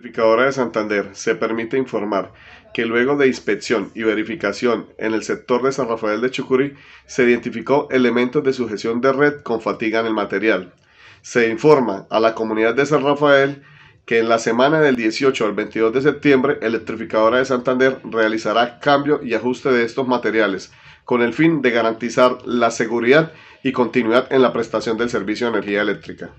Electrificadora de Santander se permite informar que luego de inspección y verificación en el sector de San Rafael de Chucurí se identificó elementos de sujeción de red con fatiga en el material. Se informa a la comunidad de San Rafael que en la semana del 18 al 22 de septiembre Electrificadora de Santander realizará cambio y ajuste de estos materiales con el fin de garantizar la seguridad y continuidad en la prestación del servicio de energía eléctrica.